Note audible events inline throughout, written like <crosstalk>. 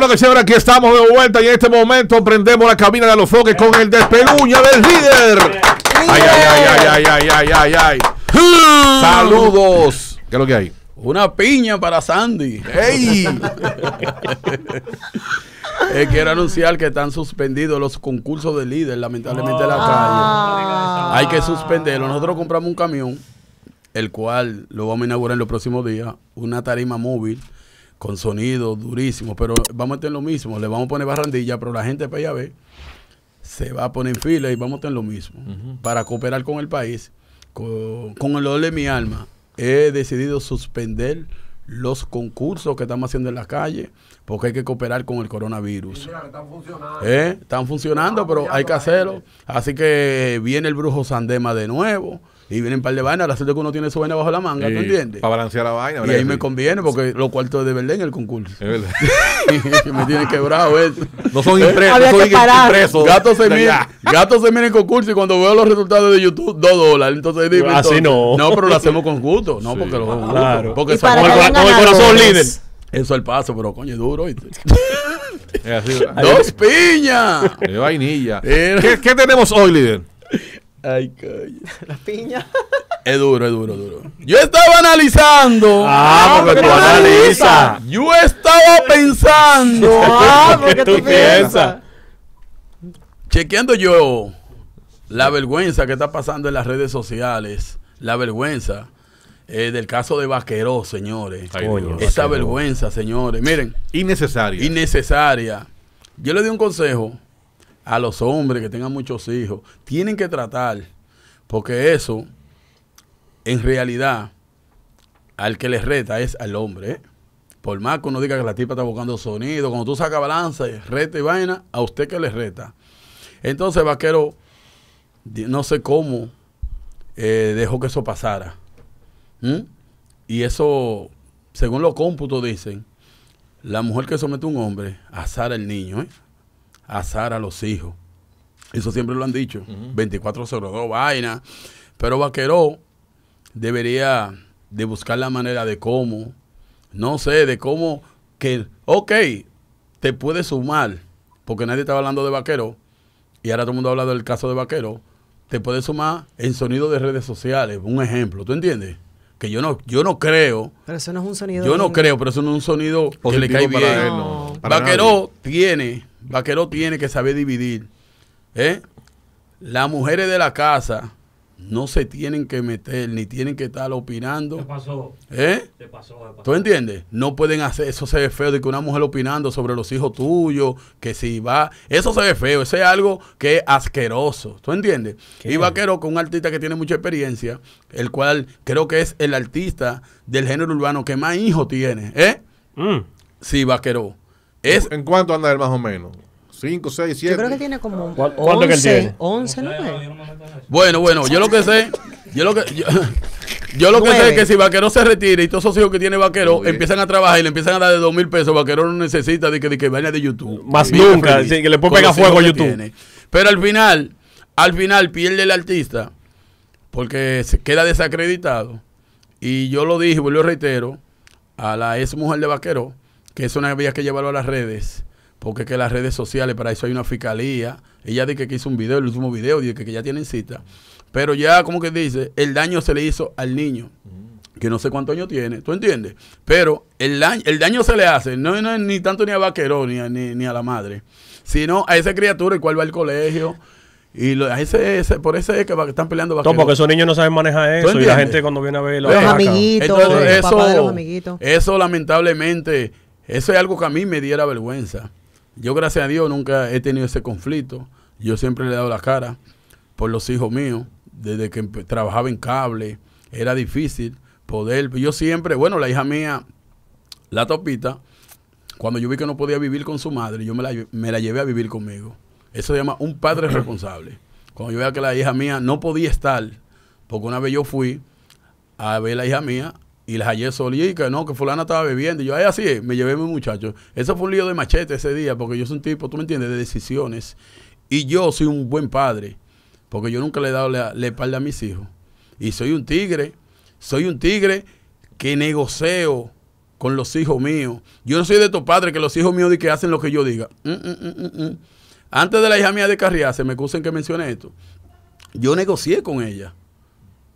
Bueno, que aquí estamos de vuelta y en este momento prendemos la cabina de los foques con el despeluña del líder. Ay, ay, ay, ay, ay, ay, ay, ay. Hmm. Saludos. ¿Qué es lo que hay? Una piña para Sandy. Hey. <laughs> Eh, quiero anunciar que están suspendidos los concursos de líder, lamentablemente, la ah. calle. Hay que suspenderlo. Nosotros compramos un camión, el cual lo vamos a inaugurar en los próximos días, una tarima móvil con sonido durísimo, pero vamos a tener lo mismo, le vamos a poner barrandilla, pero la gente para allá ve, se va a poner en fila y vamos a tener lo mismo. Para cooperar con el país, con, el dolor de mi alma, he decidido suspender los concursos que estamos haciendo en la calle, porque hay que cooperar con el coronavirus. ¿Eh? están funcionando, están funcionando pero hay que hacerlo. Así que viene el brujo Sandema de nuevo y vienen un par de vainas. la suerte que uno tiene su vaina bajo la manga, ¿tú entiendes? Para balancear la vaina. ¿verdad? Y ahí me conviene porque los cuartos de verdad en el concurso. Es verdad. <laughs> me tiene quebrado eso. No son impresos, no son impresos. Gatos se miran gato se mira en concurso y cuando veo los resultados de YouTube, dos dólares. Entonces dime. Así ah, no. No, pero lo hacemos con gusto. No, porque lo hacemos claro. Porque con el corazón líder. Eso el paso, pero coño, es duro. ¡Dos piñas! De vainilla! ¿Qué, ¿Qué tenemos hoy, líder? Ay, coño. La piña. Es duro, es duro, duro. Yo estaba analizando. Ah, porque, tú analizas. Yo estaba pensando. ah, porque tú piensas. Chequeando yo la vergüenza que está pasando en las redes sociales. La vergüenza. Eh, del caso de Vaqueró, señores. Coño, Esa vergüenza, señores. Miren. Innecesaria. Innecesaria. Yo le di un consejo a los hombres que tengan muchos hijos, tienen que tratar, porque eso, en realidad, al que les reta es al hombre. ¿eh? Por más que uno diga que la tipa está buscando sonido, cuando tú sacas balanza, reta y vaina, a usted que le reta. Entonces, vaquero, no sé cómo eh, dejó que eso pasara. Y eso, según los cómputos dicen, la mujer que somete a un hombre, asara el niño. ¿eh? azar a los hijos. Eso siempre lo han dicho. veinticuatro -huh. 2402, vaina. Pero vaquero debería de buscar la manera de cómo, no sé, de cómo que, ok, te puede sumar, porque nadie estaba hablando de Vaquero, y ahora todo el mundo hablado del caso de Vaquero, te puede sumar en sonido de redes sociales, un ejemplo, ¿tú entiendes? que yo no, yo no creo. Pero eso no es un sonido. Yo no creo, pero eso no es un sonido que le cae tiene, vaquero tiene que saber dividir. ¿eh? Las mujeres de la casa no se tienen que meter ni tienen que estar opinando. ¿qué pasó. ¿Eh? pasó, ¿Tú entiendes? No pueden hacer, eso se ve feo de que una mujer opinando sobre los hijos tuyos, que si va, eso se ve feo, eso es algo que es asqueroso. ¿Tú entiendes? y Vaquero con un artista que tiene mucha experiencia, el cual creo que es el artista del género urbano que más hijos tiene, ¿eh? Mm. Sí, Vaquero. Es, ¿En cuánto anda él más o menos? 5, 6, 7. Yo creo que tiene como ¿Cuánto 11, que 11, Bueno, bueno, yo lo que sé, yo lo que... Yo, <laughs> lo que sé es que si Vaquero se retira y todos esos hijos que tiene Vaquero empiezan a trabajar y le empiezan a dar de dos mil pesos, Vaquero no necesita de que, vaya de YouTube. Más nunca, que le puede pegar fuego a YouTube. Pero al final, al final pierde el artista porque se queda desacreditado. Y yo lo dije, vuelvo reitero, a la ex mujer de Vaquero, que eso no había que llevarlo a las redes porque que las redes sociales, para eso hay una fiscalía. Ella dice que hizo un video, el último video, dice que ya tienen cita. Pero ya, como que dice, el daño se le hizo al niño, mm. que no sé cuántos años tiene, ¿tú entiendes? Pero el daño, el daño se le hace, no, no ni tanto ni a Vaquerón ni a, ni, a la madre, sino a esa criatura y cual va al colegio. Y lo, por eso es que están peleando vaqueros. porque esos niños no saben manejar eso. Y la gente cuando viene a ver los amiguitos, eso, los amiguitos. Eso lamentablemente, eso es algo que a mí me diera vergüenza. Yo, gracias a Dios, nunca he tenido ese conflicto. Yo siempre le he dado la cara por los hijos míos. Desde que trabajaba en cable, era difícil poder. Yo siempre, bueno, la hija mía, la topita, cuando yo vi que no podía vivir con su madre, yo me la, llevé a vivir conmigo. Eso se llama un padre <clears throat> responsable. Cuando yo veía que la hija mía no podía estar, porque una vez yo fui a ver a la hija mía y la hallé solita, que no, que fulana estaba bebiendo. Y yo, ahí así es, me llevé a mi muchacho. Eso fue un lío de machete ese día, porque yo soy un tipo, tú me entiendes, de decisiones. Y yo soy un buen padre, porque yo nunca le he dado la, espalda a mis hijos. Y soy un tigre, soy un tigre que negocio con los hijos míos. Yo no soy de estos padres que los hijos míos dicen que hacen lo que yo diga. Mm, mm, mm, Antes de la hija mía de Carriá, se me excusen que mencioné esto. Yo negocié con ella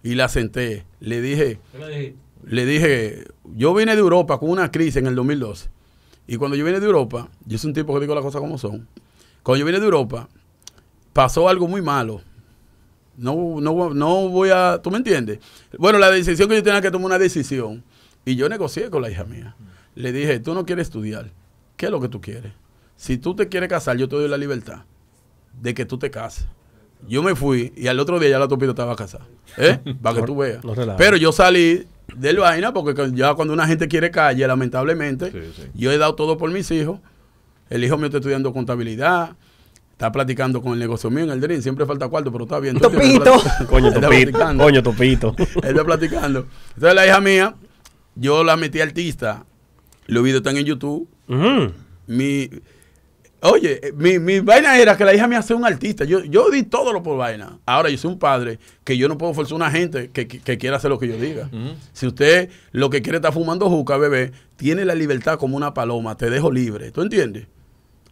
y la senté. Le dije, ¿Qué le le dije, yo vine de Europa con una crisis en el 2012. Y cuando yo vine de Europa, yo soy un tipo que digo las cosas como son. Cuando yo vine de Europa, pasó algo muy malo. No, no, no voy a. ¿Tú me entiendes? Bueno, la decisión que yo tenía que tomar una decisión. Y yo negocié con la hija mía. Le dije, tú no quieres estudiar. ¿Qué es lo que tú quieres? Si tú te quieres casar, yo te doy la libertad de que tú te cases. Yo me fui y al otro día ya la topita estaba casada. ¿Eh? <laughs> Para que tú veas. Pero yo salí del vaina, porque ya cuando una gente quiere calle, lamentablemente, yo he dado todo por mis hijos. El hijo mío está estudiando contabilidad, está platicando con el negocio mío en el Dream. siempre falta cuarto, pero está bien. Topito. <laughs> Coño, topito. Coño, topito. Él está platicando. Entonces la hija mía, yo la metí artista. Los videos están en YouTube. Mi, Oye, eh, mi, vaina era que la hija mía hace un artista. Yo, yo di todo lo por vaina. Ahora yo soy un padre que yo no puedo forzar a una gente que, que, quiera hacer lo que yo diga. Si usted lo que quiere está fumando juca, bebé, tiene la libertad como una paloma, te dejo libre. ¿Tú entiendes?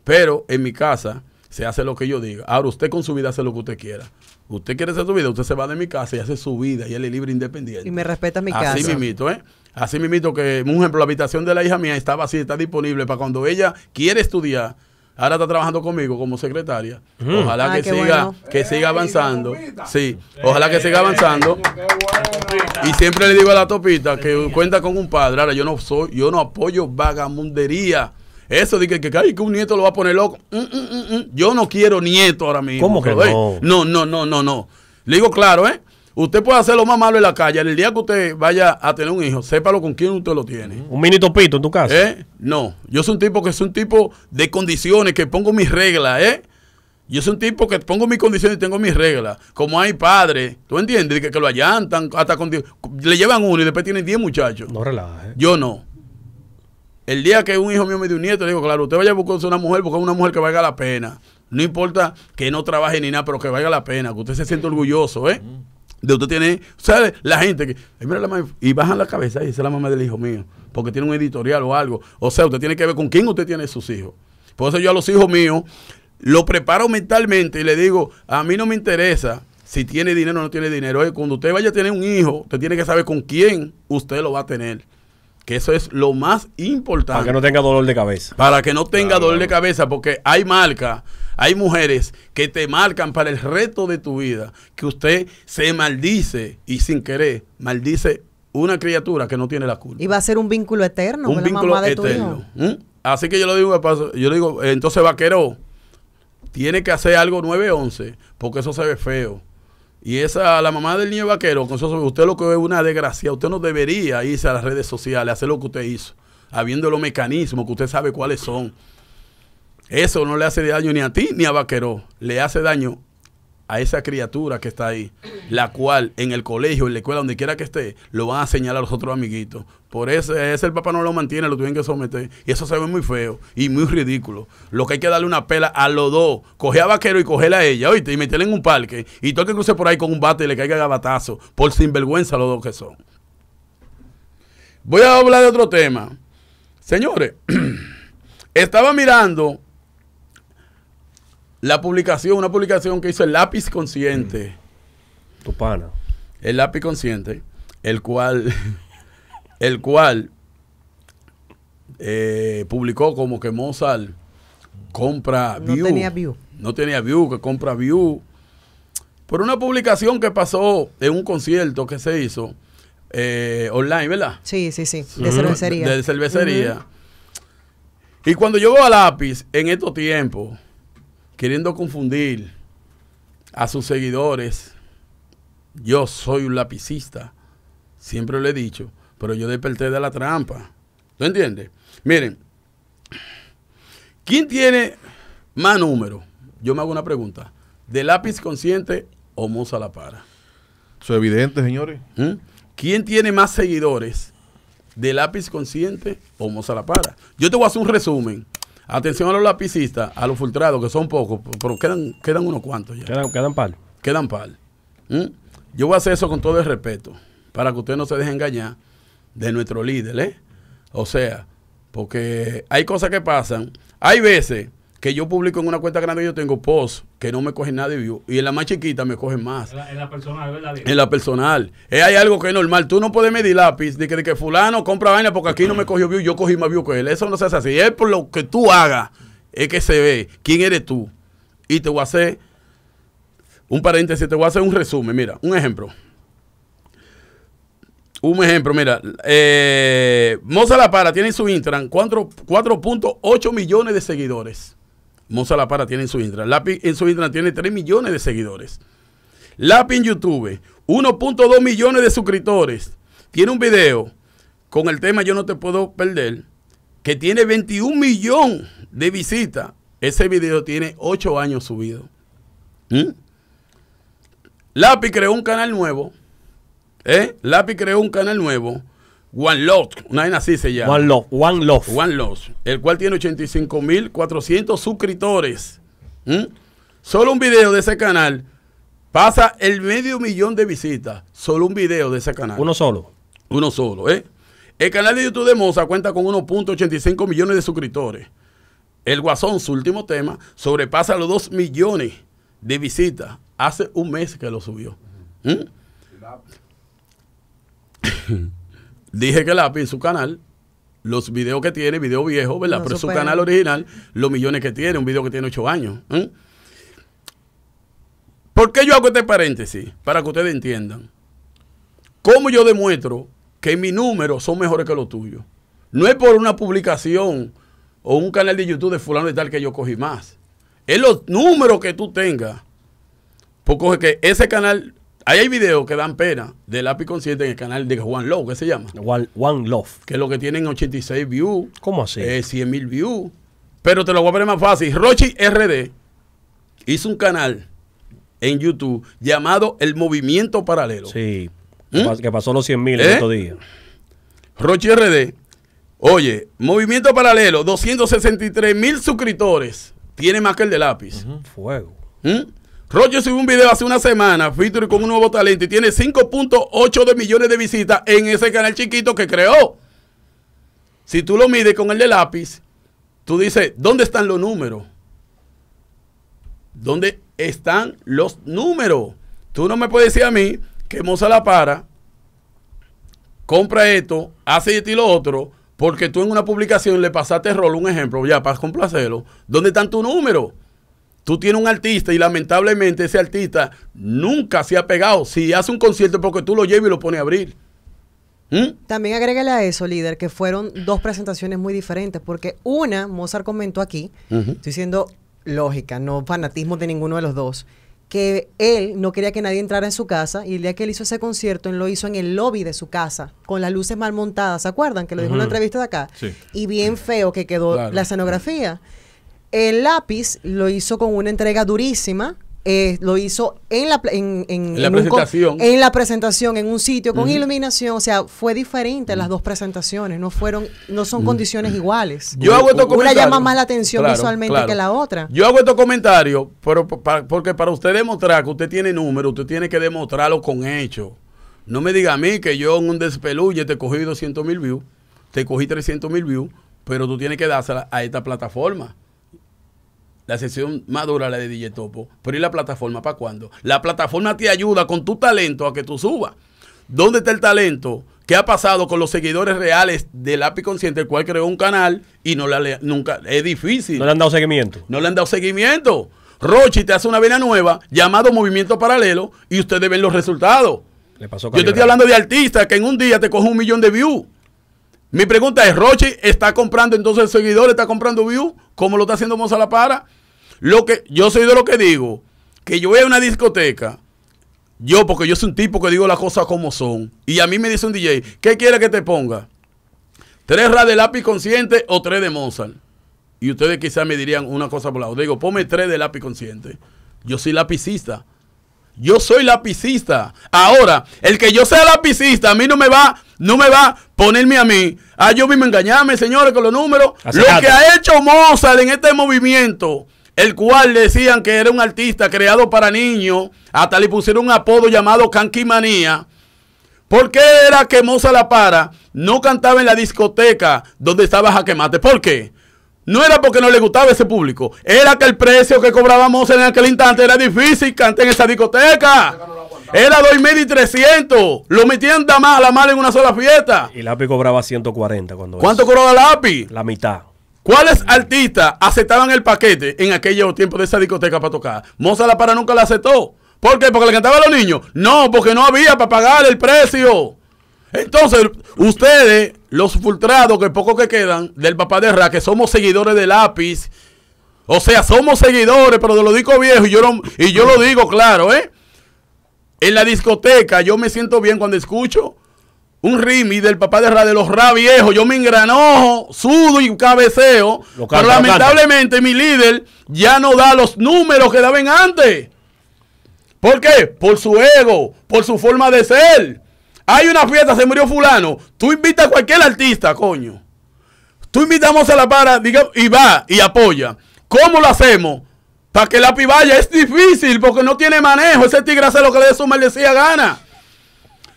Pero en mi casa se hace lo que yo diga. Ahora usted con su vida hace lo que usted quiera. Usted quiere hacer su vida, usted se va de mi casa y hace su vida y él es libre independiente. Y me respeta mi casa. Así mismito, ¿eh? Así mismito que, un ejemplo, la habitación de la hija mía estaba así, está disponible para cuando ella quiere estudiar Ahora está trabajando conmigo como secretaria. Ojalá que, siga, que siga avanzando. Sí, ojalá que siga avanzando. Y siempre le digo a la topita que cuenta con un padre. Ahora yo no soy, yo no apoyo vagamundería. Eso de que, que, un nieto lo va a poner loco. Mm, mm, mm, yo no quiero nieto ahora mismo. ¿Cómo que no? No, no, no, no, no. Le digo claro, ¿eh? Usted puede hacer lo más malo en la calle. El día que usted vaya a tener un hijo, sépalo con quién usted lo tiene. ¿Un mini topito en tu casa? ¿Eh? No. Yo soy un tipo que es un tipo de condiciones, que pongo mis reglas, ¿eh? Yo soy un tipo que pongo mis condiciones y tengo mis reglas. Como hay padres, ¿tú entiendes? Que, lo allantan, hasta con, le llevan uno y después tienen 10 muchachos. No relajes. Yo no. El día que un hijo mío me dio un nieto, le digo, claro, usted vaya a buscarse una mujer, es una mujer que valga la pena. No importa que no trabaje ni nada, pero que valga la pena, que usted se sienta orgulloso, ¿eh? Mm de usted tiene, ¿sabe? La gente que, mira la y bajan la cabeza y dice la mamá del hijo mío, porque tiene un editorial o algo. O sea, usted tiene que ver con quién usted tiene sus hijos. Por eso yo a los hijos míos lo preparo mentalmente y le digo, a mí no me interesa si tiene dinero o no tiene dinero. Oye, cuando usted vaya a tener un hijo, usted tiene que saber con quién usted lo va a tener. Que eso es lo más importante. Para que no tenga dolor de cabeza. Para que no tenga dolor de cabeza, porque hay marcas, hay mujeres que te marcan para el resto de tu vida, que usted se maldice y sin querer maldice una criatura que no tiene la culpa. Y va a ser un vínculo eterno. Un vínculo eterno. ¿Mm? Así que yo lo digo, yo le digo, entonces vaquero, tiene que hacer algo 9-11 porque eso se ve feo. Y esa, la mamá del niño vaquero, con eso, usted lo que es una desgracia, usted no debería irse a las redes sociales, hacer lo que usted hizo, habiendo los mecanismos que usted sabe cuáles son. Eso no le hace daño ni a ti ni a vaquero, le hace daño a esa criatura que está ahí, la cual en el colegio, en la escuela, donde quiera que esté, lo van a señalar a los otros amiguitos. Por eso ese el papá no lo mantiene, lo tienen que someter. Y eso se ve muy feo y muy ridículo. Lo que hay que darle una pela a los dos, coger a vaquero y cogerla a ella, oíste, y meterla en un parque. Y todo el que cruce por ahí con un bate y le caiga gabatazo, por sinvergüenza los dos que son. Voy a hablar de otro tema. Señores, <clears throat> estaba mirando la publicación, una publicación que hizo el lápiz consciente. Mm. Tu pana. El lápiz consciente, el cual, <laughs> el cual eh, publicó como que Mozart compra View. No tenía View. No tenía View, que compra View. Por una publicación que pasó en un concierto que se hizo eh, online, ¿verdad? Sí, sí, sí, de cervecería. De cervecería. Y cuando llegó a lápiz en estos tiempos, queriendo confundir a sus seguidores. Yo soy un lapicista, siempre lo he dicho, pero yo desperté de la trampa. ¿Tú entiendes? Miren, ¿quién tiene más número? Yo me hago una pregunta. ¿De lápiz consciente o Moza la para? Eso es evidente, señores. ¿Mm? ¿Quién tiene más seguidores? ¿De lápiz consciente o Moza la para? Yo te voy a hacer un resumen. Atención a los lapicistas, a los filtrados, que son pocos, pero quedan, quedan unos cuantos ya. Quedan, quedan par. Quedan par. ¿Mm? Yo voy a hacer eso con todo el respeto, para que usted no se deje engañar de nuestro líder, ¿eh? O sea, porque hay cosas que pasan. Hay veces que yo publico en una cuenta grande yo tengo post, que no me cogen nada de view y en la más chiquita me cogen más. En la, personal, ¿verdad? En la personal. Eh, hay algo que es normal. Tú no puedes medir lápiz de que, fulano compra vaina porque aquí no me cogió view, yo cogí más view que él. Eso no se hace así. Es por lo que tú hagas es que se ve quién eres tú. Y te voy a hacer un paréntesis, te voy a hacer un resumen. Mira, un ejemplo. Un ejemplo, mira, eh, Moza La Para tiene en su Instagram 4.8 millones de seguidores. Mozalapara La Para tiene en su intran, Lapi en su intran tiene 3 millones de seguidores. Lapi en YouTube, 1.2 millones de suscriptores. Tiene un video con el tema Yo no te puedo perder, que tiene 21 millones de visitas. Ese video tiene 8 años subido. ¿Mm? Lapi creó un canal nuevo. ¿eh? Lapi creó un canal nuevo One Love, una vez así se llama. One Love, One Love. el cual tiene 85.400 suscriptores. Solo un video de ese canal pasa el medio millón de visitas. Solo un video de ese canal. Uno solo. Uno solo, ¿eh? El canal de YouTube de Moza cuenta con 1.85 millones de suscriptores. El Guasón, su último tema, sobrepasa los 2 millones de visitas. Hace un mes que lo subió. <laughs> Dije que en su canal, los videos que tiene, video viejo, ¿verdad? Pero su canal original, los millones que tiene, un video que tiene ocho años. ¿eh? ¿Por qué yo hago este paréntesis? Para que ustedes entiendan. ¿Cómo yo demuestro que mis números son mejores que los tuyos? No es por una publicación o un canal de YouTube de fulano y tal que yo cogí más. Es los números que tú tengas. Porque ese canal Ahí hay videos que dan pena de lápiz consciente en el canal de Juan Love, ¿qué se llama? Juan Love. Que es lo que tienen 86 views. ¿Cómo así? 100 eh, mil views. Pero te lo voy a poner más fácil. Rochi RD hizo un canal en YouTube llamado El Movimiento Paralelo. Sí. ¿Mm? Que pasó los 100 mil en ¿Eh? estos días. Rochi RD. Oye, Movimiento Paralelo, 263 mil suscriptores. Tiene más que el de lápiz. fuego. ¿Mm? Roger subió un video hace una semana, featuring con un nuevo talento, y tiene 5.8 de millones de visitas en ese canal chiquito que creó. Si tú lo mides con el de lápiz, tú dices, ¿dónde están los números? ¿Dónde están los números? Tú no me puedes decir a mí que Moza la para, compra esto, hace esto y lo otro, porque tú en una publicación le pasaste rol, un ejemplo, ya para complacerlo. ¿Dónde están tus números? Tú tienes un artista y lamentablemente ese artista nunca se ha pegado. Si hace un concierto porque tú lo llevas y lo pones a abrir. ¿Mm? También agrégale a eso, líder, que fueron dos presentaciones muy diferentes, porque una, Mozart comentó aquí, estoy siendo lógica, no fanatismo de ninguno de los dos, que él no quería que nadie entrara en su casa y el día que él hizo ese concierto, él lo hizo en el lobby de su casa, con las luces mal montadas, ¿se acuerdan? Que lo dijo en una entrevista de acá. Sí. Y bien feo que quedó la escenografía. El lápiz lo hizo con una entrega durísima. Eh, lo hizo en la, en, en, presentación. en la presentación, en un sitio con iluminación. O sea, fue diferente las dos presentaciones. No fueron, no son condiciones iguales. Yo hago estos Una llama más la atención visualmente que la otra. Yo hago estos comentarios, pero porque para usted demostrar que usted tiene número, usted tiene que demostrarlo con hechos. No me diga a mí que yo en un despeluye te cogí 200 mil views, te cogí 300 mil views, pero tú tienes que dársela a esta plataforma la sesión más dura la de DJ Topo, pero ¿y la plataforma para cuándo? La plataforma te ayuda con tu talento a que tú subas. ¿Dónde está el talento? ¿Qué ha pasado con los seguidores reales del API Consciente, el cual creó un canal y no la nunca es difícil? No le han dado seguimiento. No le han dado seguimiento. Rochi te hace una vena nueva llamado Movimiento Paralelo y ustedes ven los resultados. Yo te estoy hablando de artistas que en un día te coge un millón de views. Mi pregunta es, Rochi está comprando entonces el seguidor está comprando views, ¿cómo lo está haciendo Moza La Para? Lo que, yo soy de lo que digo, que yo voy a una discoteca, yo porque yo soy un tipo que digo las cosas como son, y a mí me dice un DJ, ¿qué quiere que te ponga? ¿Tres ra de lápiz consciente o tres de Mozart? Y ustedes quizás me dirían una cosa por la otra. Digo, ponme tres de lápiz consciente. Yo soy lapicista. Yo soy lapicista. Ahora, el que yo sea lapicista, a mí no me va, no me va a ponerme a mí. Ah, yo mismo engañarme, señores, con los números. lo que ha hecho Mozart en este movimiento el cual decían que era un artista creado para niños, hasta le pusieron un apodo llamado Canquimanía. ¿Por qué era que Moza La Para no cantaba en la discoteca donde estaba Jaquemate? ¿Por qué? No era porque no le gustaba ese público, era que el precio que cobraba Moza en aquel instante era difícil cantar en esa discoteca. Era 2.300 y Lo metían a la mala en una sola fiesta. Y Lápiz cobraba 140 cuando ¿Cuánto cobraba Lápiz? La mitad. ¿Cuáles artistas aceptaban el paquete en aquellos tiempos de esa discoteca para tocar? Moza La Para nunca la aceptó. ¿Por qué? ¿Porque le cantaba a los niños? No, porque no había para pagar el precio. Entonces, ustedes, los fultrados, que poco que quedan del papá de Ra, que somos seguidores del lápiz, o sea, somos seguidores, pero de los discos viejos, yo, y yo lo digo claro, ¿eh? En la discoteca yo me siento bien cuando escucho un rimi del papá de, Ra, los Ra viejos. Yo me engranojo, sudo y cabeceo. pero lamentablemente mi líder ya no da los números que daban antes. ¿Por qué? Por su ego, por su forma de ser. Hay una fiesta, se murió fulano. Tú invitas a cualquier artista, coño. Tú invitamos a la para y va y apoya. ¿Cómo lo hacemos? Para que la pibaya es difícil porque no tiene manejo. Ese tigre hace lo que le dé su maldecía gana.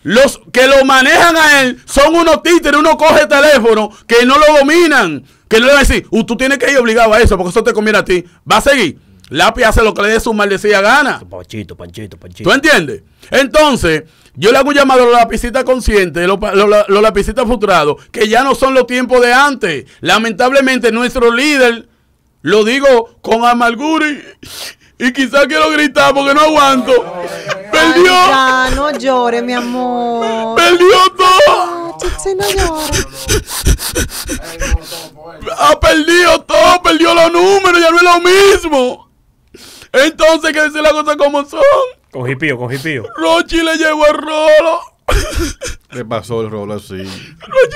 Los que lo manejan a él son unos títeres, uno coge teléfono que no lo dominan, que no le van a decir, tú tienes que ir obligado a eso porque eso te conviene a ti. Va a seguir. Lápiz hace lo que le dé su maldecida gana. Panchito, panchito, panchito. ¿Tú entiendes? Entonces, yo le hago un llamado a los lapicitas conscientes, los, lapicitas que ya no son los tiempos de antes. Lamentablemente, nuestro líder, lo digo con amargura y, y quizás quiero gritar porque no aguanto. ¡Perdió! ya, no llores, mi amor. ¡Perdió todo! Chichi, no llores. Ha perdido todo, perdió los números, ya no es lo mismo. Entonces, ¿qué decir las cosas como son? Con pío, con pío. Rochi le llevó el rolo. Le pasó el rolo así. Rochi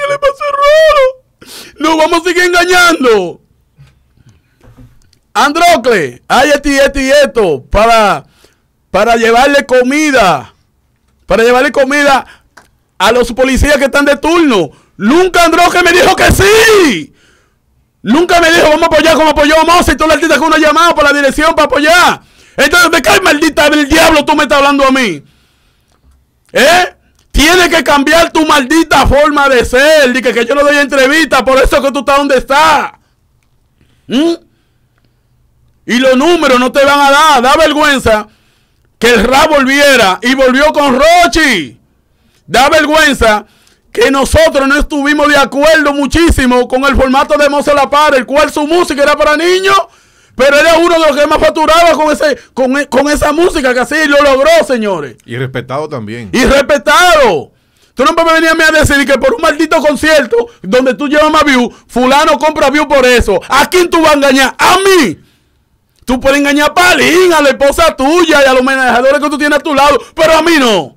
le pasó el rolo. Nos vamos a seguir engañando. Androcle, ¡Ay, este y este y esto para para llevarle comida, para llevarle comida a los policías que están de turno. Nunca que me dijo que sí. Nunca me dijo, vamos a apoyar como apoyó Mosa y tú le artistas que uno llamado para la dirección para apoyar. Entonces, ¿de cae maldita del diablo tú me estás hablando a mí? ¿Eh? Tienes que cambiar tu maldita forma de ser. Dice que yo no doy entrevista, por eso que tú estás donde estás. ¿Mm? Y los números no te van a dar, da vergüenza que el Ra volviera y volvió con Rochi. Da vergüenza que nosotros no estuvimos de acuerdo muchísimo con el formato de Mozo La Par, el cual su música era para niños, pero era uno de los que más facturaba con, ese, con, con esa música que así lo logró, señores. Y respetado también. Y respetado. Tú no me venir a a decir que por un maldito concierto donde tú llevas más view, fulano compra view por eso. ¿A quién tú vas a engañar? A mí. Tú puedes engañar a Palín, a la esposa tuya y a los manejadores que tú tienes a tu lado, pero a mí no.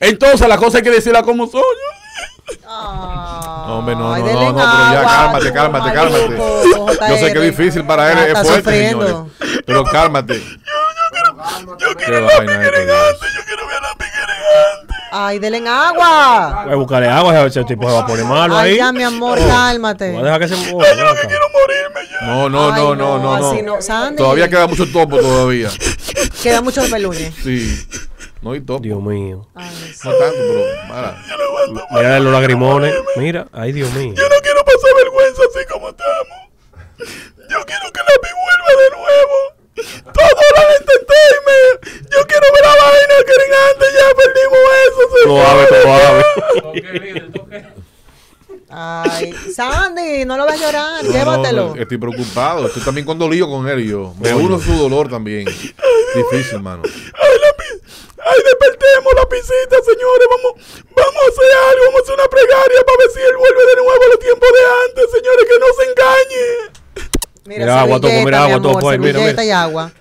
Entonces la cosa hay que decirla como soy No, ah. hombre, no, no, no, pero ya cálmate, cálmate, cálmate. Yo sé que es difícil para él, es fuerte, Pero cálmate. Yo, quiero, yo quiero ver a Piquere yo quiero ver a elegante Ay, denle en agua. Voy a buscarle agua, este tipo se va a poner malo ahí. Ay, ya, mi amor, oh. cálmate. Voy a dejar que se Yo quiero morir. No, no, no, no, no, Todavía queda mucho topo todavía. Queda mucho peluche. Sí. No hay topo. Dios mío. No tanto, pero más. Mira los lagrimones. Mira, ay Dios mío. Yo no quiero pasar vergüenza así como estamos. Yo quiero que la pi vuelva de nuevo. Todo la entertainment. Yo quiero ver la vaina que antes ya perdimos eso. Suave, suave. <laughs> Ay, Sandy, no lo vas a llorar, llévatelo. estoy preocupado, estoy también con condolido con él y yo. Me uno su dolor también. Difícil, mano. Ay, la, ay, despertemos la piscita, señores. Vamos, vamos a hacer algo, vamos a hacer una pregaria para ver si él vuelve de nuevo a los tiempos de antes, señores, que no se engañe. Mira, mira agua, toco, mira agua, toco. mira,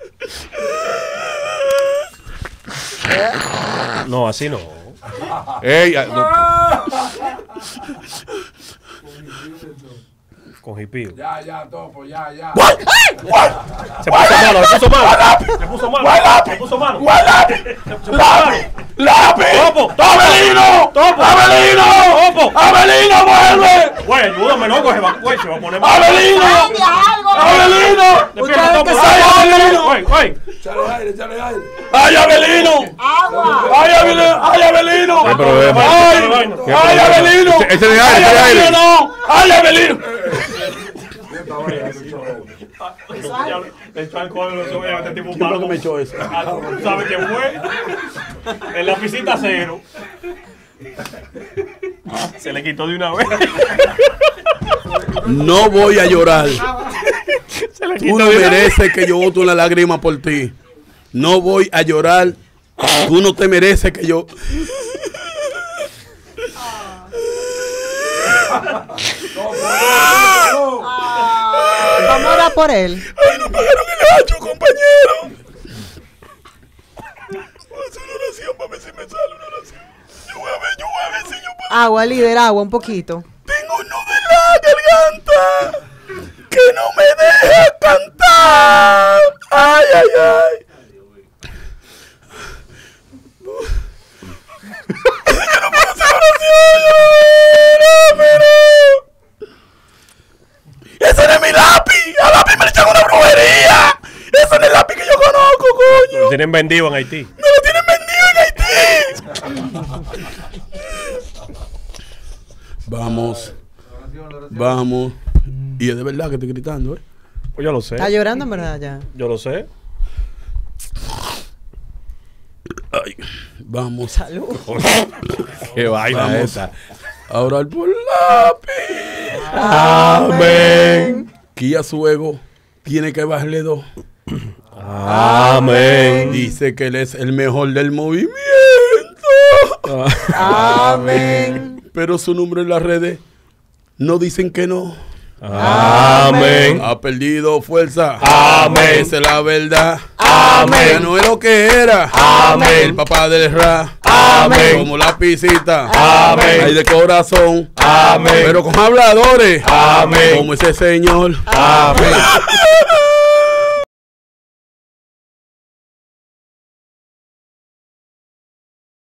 mira. No, así no. Ey, ah, no. Con hipío. Ya, ya, topo, ya, ya. What? What? Se puso malo, se puso malo. Se puso malo. Se puso malo. ¡Topo! ¡Abelino! ¡Topo! ¡Abelino! ¡Topo! ¡Abelino, vuelve! no, coge se va a poner Abelino! abelino ay abelino ay échale aire, ¡Ay, Abelino! ¡Agua! ¡Ay, Abelino! ¡Ay, Abelino! ¡Ay, Abelino! Abelino! ¡Ay, Abelino! ¡Ay, Abelino! <laughs> caballo. Ah, le echó alcohol en los ojos este tipo Yo que me echó eso. Ah, ¿Sabe qué fue? En la piscina cero. Se le quitó de una vez. No voy a llorar. Tú no mereces que yo voto una lágrima por ti. No voy a llorar. Tú no te mereces que yo. por él. ¡Ay, no pagaron el ancho, compañero! Voy a hacer una oración para ver si me sale una oración. Yo voy a ver, yo voy a ver si yo Agua, líder, agua, un poquito. Tengo un nudo en la garganta. tienen vendido en Haití. no lo tienen vendido en Haití! vamos. Vamos. Y es de verdad que estoy gritando, ¿eh? Pues yo lo sé. Está llorando en verdad ya. Yo lo sé. Ay, vamos. Salud. <laughs> Qué vaina vamos esa. A orar por lápiz. Amén. Amén. Kia su ego tiene que bajarle dos. Amén. Dice que Él es el mejor del movimiento. Amén. Pero su nombre en las redes no dicen que no. Amén. Ha perdido fuerza. Amén. Esa es la verdad. Amén. Ya no es lo que era. Amén. El papá del Ra. Amén. Como la pisita. Amén. Hay de corazón. Amén. Pero con habladores. Amén. Como ese señor. Amén.